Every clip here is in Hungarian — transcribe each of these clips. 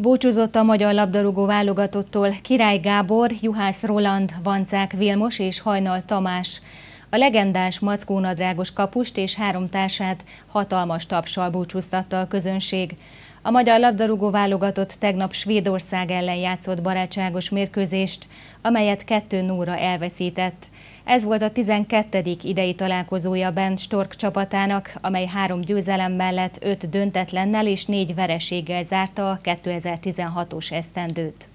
Búcsúzott a magyar labdarúgó válogatottól Király Gábor, Juhász Roland, Vancák Vilmos és Hajnal Tamás. A legendás Nadrágos kapust és három társát hatalmas tapsal búcsúztatta a közönség. A magyar labdarúgó válogatott tegnap Svédország ellen játszott barátságos mérkőzést, amelyet 2 0 elveszített. Ez volt a 12. idei találkozója Ben Stork csapatának, amely három győzelem mellett öt döntetlennel és négy vereséggel zárta a 2016-os esztendőt.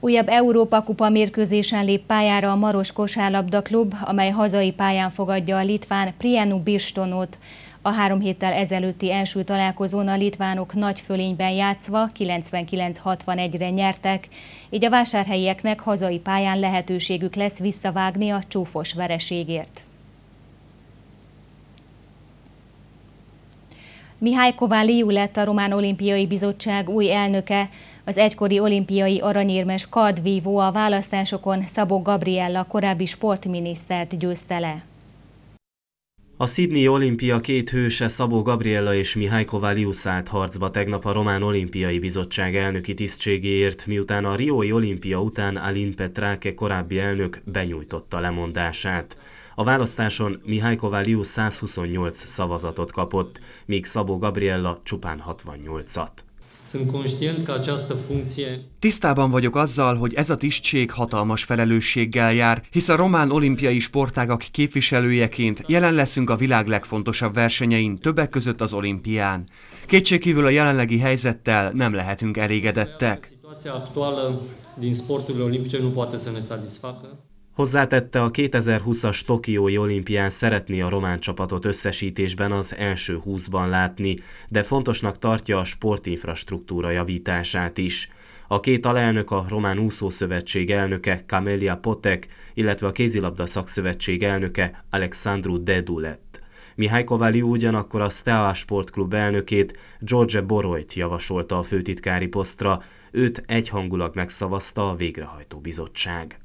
Újabb Európa Kupa mérkőzésen lép pályára a Maros Kosárlabda Klub, amely hazai pályán fogadja a litván Prienu Birstonot. A három héttel ezelőtti első találkozón a litvánok nagy fölényben játszva 99-61-re nyertek, így a vásárhelyieknek hazai pályán lehetőségük lesz visszavágni a csúfos vereségért. Mihály Kováliu lett a Román Olimpiai Bizottság új elnöke, az egykori olimpiai aranyérmes kardvívó a választásokon Szabó Gabriella korábbi sportminisztert győzte le. A Sydney olimpia két hőse Szabó Gabriella és Mihály Kovalius állt harcba tegnap a Román Olimpiai Bizottság elnöki tisztségéért, miután a Riói olimpia után Alin Petráke korábbi elnök benyújtotta lemondását. A választáson Mihály Kovalius 128 szavazatot kapott, míg Szabó Gabriella csupán 68-at. Tisztában vagyok azzal, hogy ez a tisztség hatalmas felelősséggel jár, hisz a román olimpiai sportágak képviselőjeként jelen leszünk a világ legfontosabb versenyein, többek között az olimpián. Kétségkívül a jelenlegi helyzettel nem lehetünk elégedettek. Hozzátette a 2020-as Tokiói olimpián szeretné a román csapatot összesítésben az első húszban látni, de fontosnak tartja a sportinfrastruktúra javítását is. A két alelnök a Román Úszószövetség elnöke Kamelia Potek, illetve a kézilabda szakszövetség elnöke Alexandru Dedu lett. Mihály Kovali ugyanakkor a Steaua Sportklub elnökét, George Borojt javasolta a főtitkári posztra, őt egyhangulag megszavazta a végrehajtó bizottság.